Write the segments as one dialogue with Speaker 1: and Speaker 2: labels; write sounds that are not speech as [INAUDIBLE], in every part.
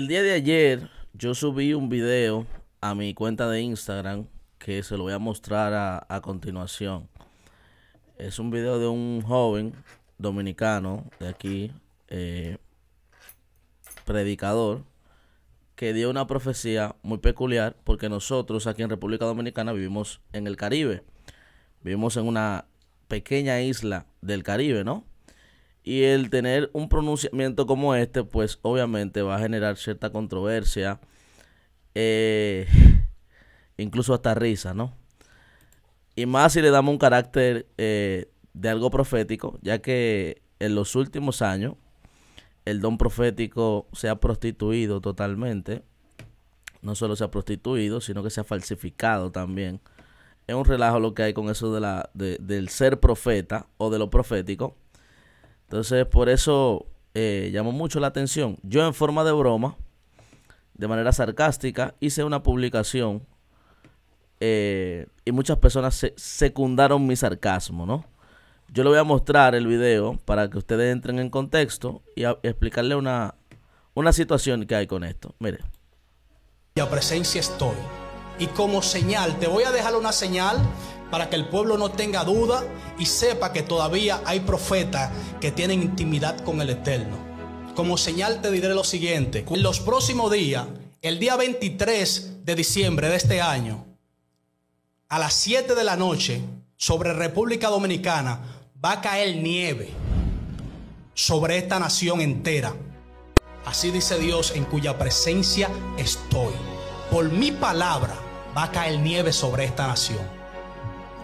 Speaker 1: el día de ayer yo subí un video a mi cuenta de Instagram que se lo voy a mostrar a, continuación. Es un video de un joven dominicano de aquí, eh, predicador, que dio una profecía muy peculiar porque nosotros aquí en República Dominicana vivimos en el Caribe. Vivimos en una pequeña isla del Caribe, ¿no? Y el tener un pronunciamiento como este, pues obviamente va a generar cierta controversia, eh, incluso hasta risa, ¿no? Y más si le damos un carácter eh, de algo profético, ya que en los últimos años el don profético se ha prostituido totalmente. No solo se ha prostituido, sino que se ha falsificado también. Es un relajo lo que hay con eso de la, de, del ser profeta o de lo profético. Entonces, por eso eh, llamó mucho la atención. Yo en forma de broma, de manera sarcástica, hice una publicación eh, y muchas personas secundaron mi sarcasmo, ¿no? Yo le voy a mostrar el video para que ustedes entren en contexto y, explicarle una, situación que hay con esto. Mire. ¡La presencia estoy. Y como señal, te voy a dejar una señal para que el pueblo no tenga duda y sepa que todavía hay profetas que tienen intimidad con el Eterno. Como señal te diré lo siguiente, en los próximos días, el día 23 de diciembre de este año, a las 7 de la noche, sobre República Dominicana, va a caer nieve sobre esta nación entera. Así dice Dios en cuya presencia estoy. Por mi palabra va a caer nieve sobre esta nación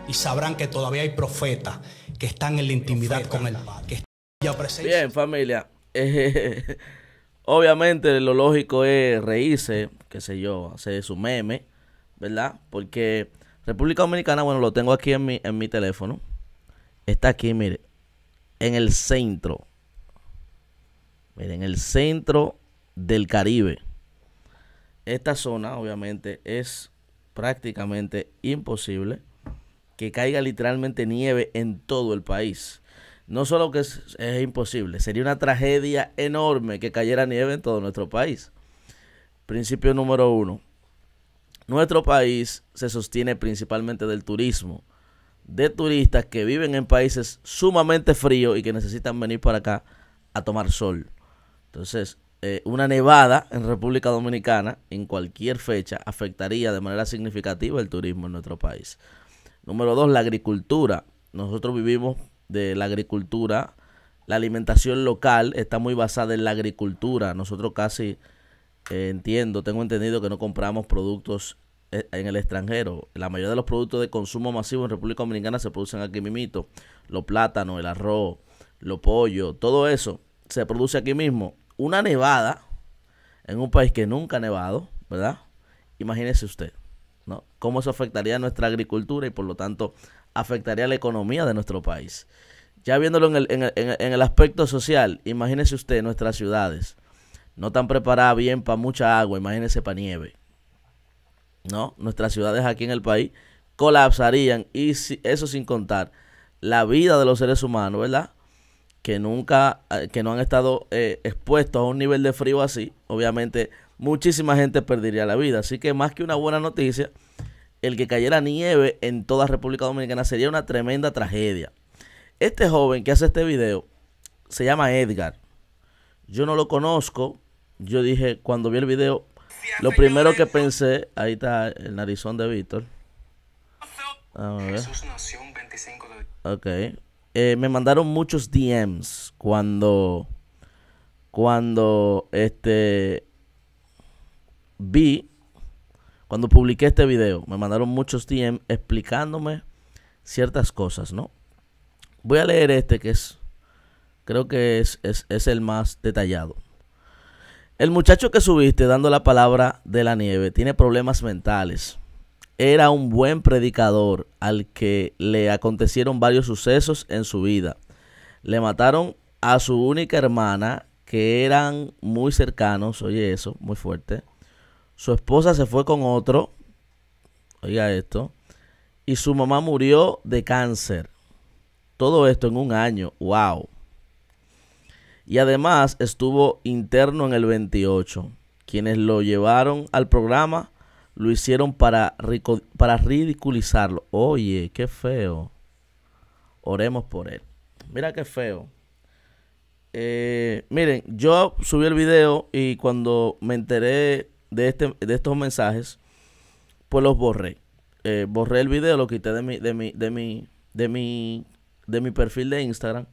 Speaker 1: y sabrán que todavía hay profetas que están en la intimidad con el Padre. Que Bien, familia. [LAUGHS] obviamente lo lógico es reírse, qué sé yo, hacer su meme, ¿verdad? Porque República Dominicana, bueno, lo tengo aquí en mi, en teléfono. Está aquí, mire, en el centro. mire, en el centro del Caribe. Esta zona, obviamente, es prácticamente imposible que caiga literalmente nieve en todo el país. No solo que es, imposible, sería una tragedia enorme que cayera nieve en todo nuestro país. Principio número uno. Nuestro país se sostiene principalmente del turismo, de turistas que viven en países sumamente fríos y que necesitan venir para acá a tomar sol. Entonces, eh, una nevada en República Dominicana en cualquier fecha afectaría de manera significativa el turismo en nuestro país. Número dos, la agricultura. Nosotros vivimos de la agricultura. La alimentación local está muy basada en la agricultura. Nosotros casi eh, entiendo, tengo entendido que no compramos productos eh, en el extranjero. La mayoría de los productos de consumo masivo en República Dominicana se producen aquí mismo. Los plátanos, el arroz, los pollos, todo eso se produce aquí mismo. Una nevada en un país que nunca ha nevado, ¿verdad? Imagínese usted. ¿no? Cómo eso afectaría a nuestra agricultura y por lo tanto afectaría a la economía de nuestro país. Ya viéndolo en el, aspecto social, imagínese usted nuestras ciudades, no tan preparadas bien para mucha agua, imagínese para nieve. ¿no? Nuestras ciudades aquí en el país colapsarían y eso sin contar la vida de los seres humanos, ¿verdad? que nunca, eh, que no han estado eh, expuestos a un nivel de frío así, obviamente muchísima gente perdería la vida. Así que más que una buena noticia, el que cayera nieve en toda República Dominicana sería una tremenda tragedia. Este joven que hace este video se llama Edgar. Yo no lo conozco. Yo dije, cuando vi el video, lo primero que pensé, ahí está el narizón de Víctor. Ok. Eh, me mandaron muchos DMs cuando, cuando este, vi, cuando publiqué este video, me mandaron muchos DMs explicándome ciertas cosas, ¿no? Voy a leer este que es, creo que es el más detallado. El muchacho que subiste dando la palabra de la nieve tiene problemas mentales era un buen predicador al que le acontecieron varios sucesos en su vida. Le mataron a su única hermana, que eran muy cercanos, oye eso, muy fuerte. Su esposa se fue con otro, oiga esto, y su mamá murió de cáncer. Todo esto en un año, wow. Y además estuvo interno en el 28. Quienes lo llevaron al programa lo hicieron para, para ridiculizarlo. Oye, qué feo. Oremos por él. Mira qué feo. Eh, miren, yo subí el video y cuando me enteré de, este, de estos mensajes, pues los borré. Eh, borré el video, lo quité de mi, de mi, de mi, de mi, de mi perfil de Instagram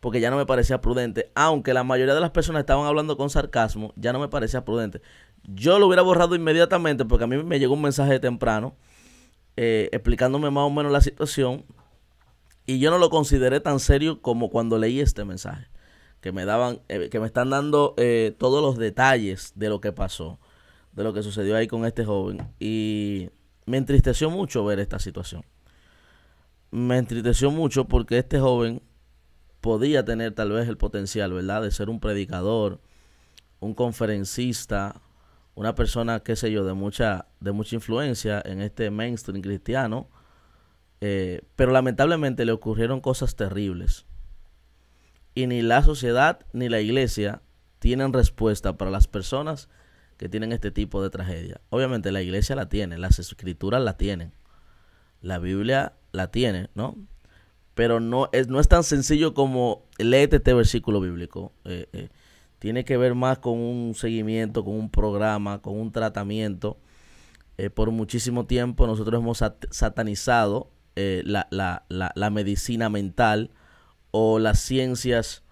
Speaker 1: porque ya no me parecía prudente. Aunque la mayoría de las personas estaban hablando con sarcasmo, ya no me parecía prudente. Yo lo hubiera borrado inmediatamente porque a mí me llegó un mensaje temprano eh, explicándome más o menos la situación y yo no lo consideré tan serio como cuando leí este mensaje que me daban, eh, que me están dando eh, todos los detalles de lo que pasó, de lo que sucedió ahí con este joven y me entristeció mucho ver esta situación. Me entristeció mucho porque este joven podía tener tal vez el potencial, ¿verdad? De ser un predicador, un conferencista, una persona, qué sé yo, de mucha, de mucha influencia en este mainstream cristiano. Eh, pero lamentablemente le ocurrieron cosas terribles. Y ni la sociedad ni la iglesia tienen respuesta para las personas que tienen este tipo de tragedia. Obviamente la iglesia la tiene, las escrituras la tienen, la Biblia la tiene, ¿no? pero no es, no es tan sencillo como léete este versículo bíblico. Eh, eh, tiene que ver más con un seguimiento, con un programa, con un tratamiento. Eh, por muchísimo tiempo nosotros hemos satanizado la, medicina mental o las ciencias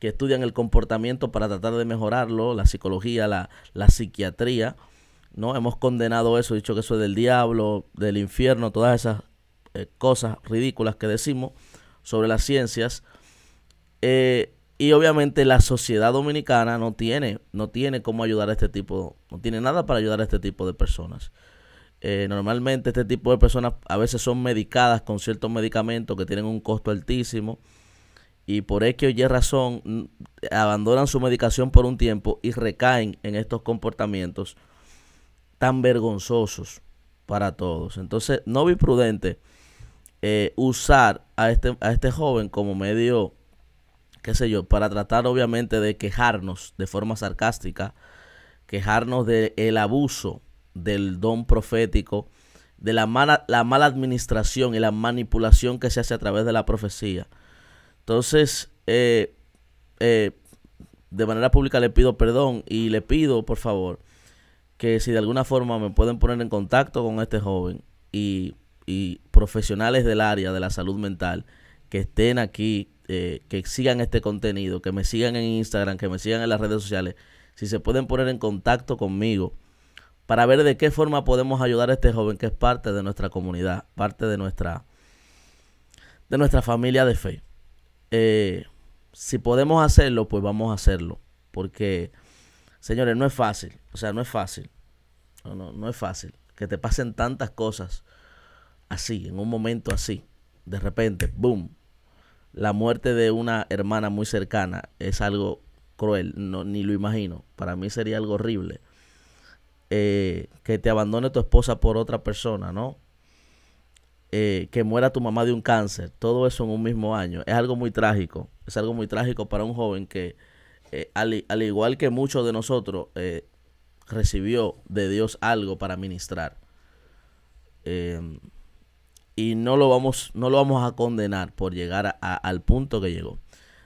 Speaker 1: que estudian el comportamiento para tratar de mejorarlo, la psicología, la, la psiquiatría. ¿no? Hemos condenado eso, dicho que eso es del diablo, del infierno, todas esas eh, cosas ridículas que decimos sobre las ciencias. Eh, y obviamente la sociedad dominicana no tiene, no tiene cómo ayudar a este tipo, no tiene nada para ayudar a este tipo de personas. Eh, normalmente este tipo de personas a veces son medicadas con ciertos medicamentos que tienen un costo altísimo y por X o Y razón mm, abandonan su medicación por un tiempo y recaen en estos comportamientos tan vergonzosos para todos. Entonces, no vi prudente eh, usar a este, a este joven como medio, qué sé yo, para tratar obviamente de quejarnos de forma sarcástica, quejarnos del abuso del don profético, de la mala, la mala administración y la manipulación que se hace a través de la profecía. Entonces, eh, eh, de manera pública le pido perdón y le pido, por favor, que si de alguna forma me pueden poner en contacto con este joven y y profesionales del área de la salud mental que estén aquí, eh, que sigan este contenido, que me sigan en Instagram, que me sigan en las redes sociales, si se pueden poner en contacto conmigo para ver de qué forma podemos ayudar a este joven que es parte de nuestra comunidad, parte de nuestra, de nuestra familia de fe. Eh, si podemos hacerlo, pues vamos a hacerlo. Porque, señores, no es fácil. O sea, no es fácil. No, no es fácil. Que te pasen tantas cosas así, en un momento así, de repente, boom, la muerte de una hermana muy cercana es algo cruel, no, ni lo imagino. Para mí sería algo horrible. Eh, que te abandone tu esposa por otra persona, ¿no? Eh, que muera tu mamá de un cáncer, todo eso en un mismo año. Es algo muy trágico, es algo muy trágico para un joven que, eh, al, al, igual que muchos de nosotros, recibió de Dios algo para ministrar y no lo vamos, no lo vamos a condenar por llegar a, al punto que llegó.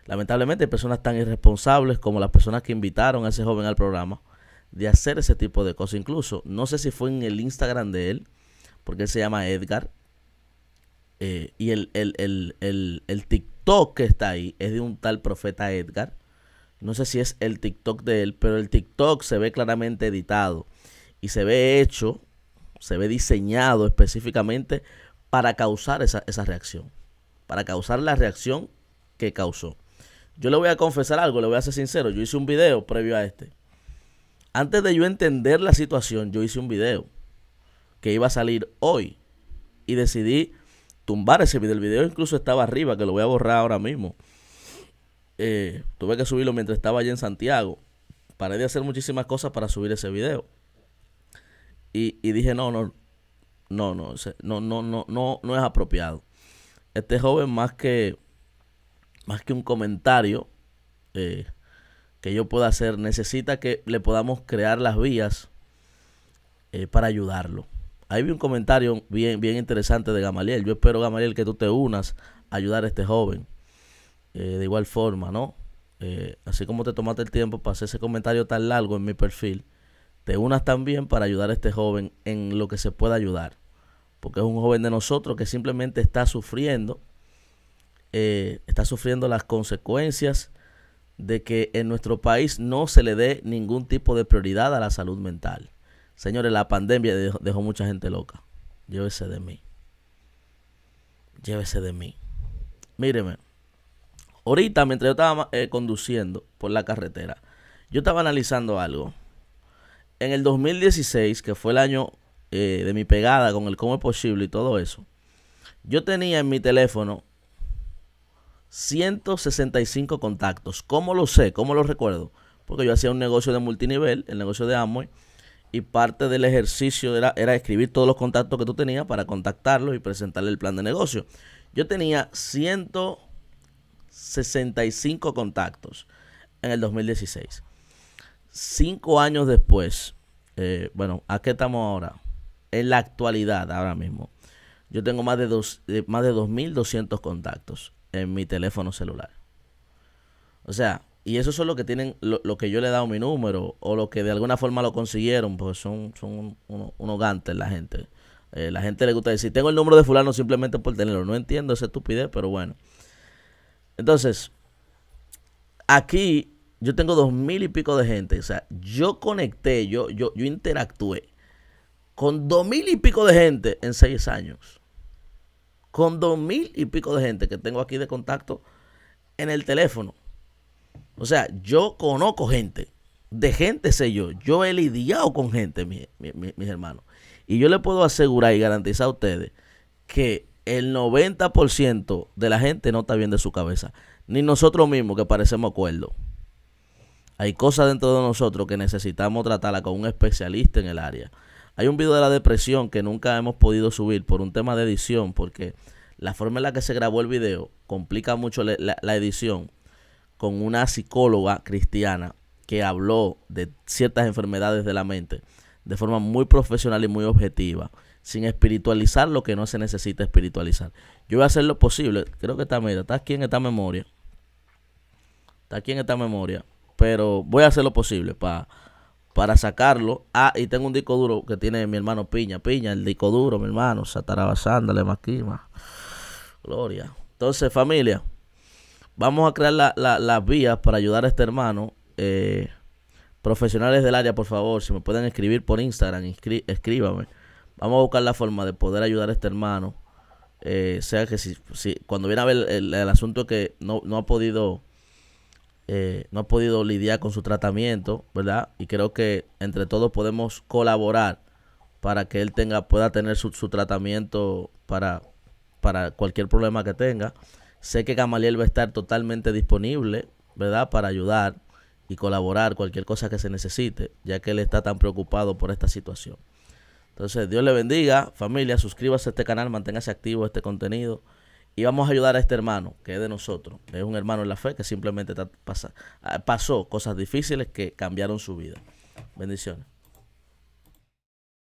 Speaker 1: Lamentablemente hay personas tan irresponsables como las personas que invitaron a ese joven al programa de hacer ese tipo de cosas. Incluso, no sé si fue en el Instagram de él, porque él se llama Edgar, eh, y el, el, el, el, TikTok que está ahí es de un tal profeta Edgar. No sé si es el TikTok de él, pero el TikTok se ve claramente editado y se ve hecho, se ve diseñado específicamente para causar esa, reacción, para causar la reacción que causó. Yo le voy a confesar algo, le voy a ser sincero. Yo hice un video previo a este. Antes de yo entender la situación, yo hice un video que iba a salir hoy y decidí tumbar ese video. El video incluso estaba arriba, que lo voy a borrar ahora mismo. Eh, tuve que subirlo mientras estaba allá en Santiago. Paré de hacer muchísimas cosas para subir ese video. y dije, no, no, no, no, no, no, no, no, es apropiado. Este joven más que, más que un comentario eh, que yo pueda hacer, necesita que le podamos crear las vías eh, para ayudarlo. Ahí vi un comentario bien, bien interesante de Gamaliel. Yo espero, Gamaliel, que tú te unas a ayudar a este joven. Eh, de igual forma, ¿no? así como te tomaste el tiempo para hacer ese comentario tan largo en mi perfil, te unas también para ayudar a este joven en lo que se pueda ayudar. Porque es un joven de nosotros que simplemente está sufriendo, eh, está sufriendo las consecuencias de que en nuestro país no se le dé ningún tipo de prioridad a la salud mental. Señores, la pandemia dejó, mucha gente loca. Llévese de mí. Llévese de mí. Míreme. Ahorita, mientras yo estaba eh, conduciendo por la carretera, yo estaba analizando algo en el 2016, que fue el año eh, de mi pegada con el cómo es posible y todo eso, yo tenía en mi teléfono 165 contactos. ¿Cómo lo sé? ¿Cómo lo recuerdo? Porque yo hacía un negocio de multinivel, el negocio de Amway, y parte del ejercicio era, era escribir todos los contactos que tú tenías para contactarlos y presentarle el plan de negocio. Yo tenía 165 contactos en el 2016 cinco años después, eh, bueno, ¿a qué estamos ahora? En la actualidad, ahora mismo, yo tengo más de, eh, más de 2.200 contactos en mi teléfono celular. O sea, y eso son los que tienen, lo, que yo le he dado mi número, o lo que de alguna forma lo consiguieron, porque son, son unos gantes la gente. Eh, la gente le gusta decir, tengo el número de fulano simplemente por tenerlo. No entiendo esa estupidez, pero bueno. Entonces, aquí yo tengo dos mil y pico de gente. O sea, yo conecté, yo, yo, yo interactué con dos mil y pico de gente en seis años. Con dos mil y pico de gente que tengo aquí de contacto en el teléfono. O sea, yo conozco gente. De gente sé yo. Yo he lidiado con gente, mis hermanos. Y yo le puedo asegurar y garantizar a ustedes que el 90% de la gente no está bien de su cabeza. Ni nosotros mismos que parecemos acuerdos. Hay cosas dentro de nosotros que necesitamos tratarla con un especialista en el área. Hay un video de la depresión que nunca hemos podido subir por un tema de edición, porque la forma en la que se grabó el video complica mucho la, edición con una psicóloga cristiana que habló de ciertas enfermedades de la mente de forma muy profesional y muy objetiva, sin espiritualizar lo que no se necesita espiritualizar. Yo voy a hacer lo posible, creo que está, mira, está aquí en esta memoria. Está aquí en esta memoria pero voy a hacer lo posible para para sacarlo. Ah, y tengo un disco duro que tiene mi hermano Piña. Piña, el disco duro, mi hermano. Satarabasándale, Maquima. Gloria. Entonces, familia, vamos a crear las vías para ayudar a este hermano. Eh, profesionales del área, por favor, si me pueden escribir por Instagram, escríbame. Vamos a buscar la forma de poder ayudar a este hermano. Eh, sea que si, si, cuando viene a ver el, el, el asunto que no, no ha podido eh, no ha podido lidiar con su tratamiento, ¿verdad? Y creo que entre todos podemos colaborar para que él tenga, pueda tener su, tratamiento para, para cualquier problema que tenga. Sé que Gamaliel va a estar totalmente disponible, ¿verdad? Para ayudar y colaborar cualquier cosa que se necesite, ya que él está tan preocupado por esta situación. Entonces, Dios le bendiga, familia, suscríbase a este canal, manténgase activo este contenido y vamos a ayudar a este hermano que es de nosotros. Es un hermano en la fe que simplemente ah, pasó cosas difíciles que cambiaron su vida. Bendiciones.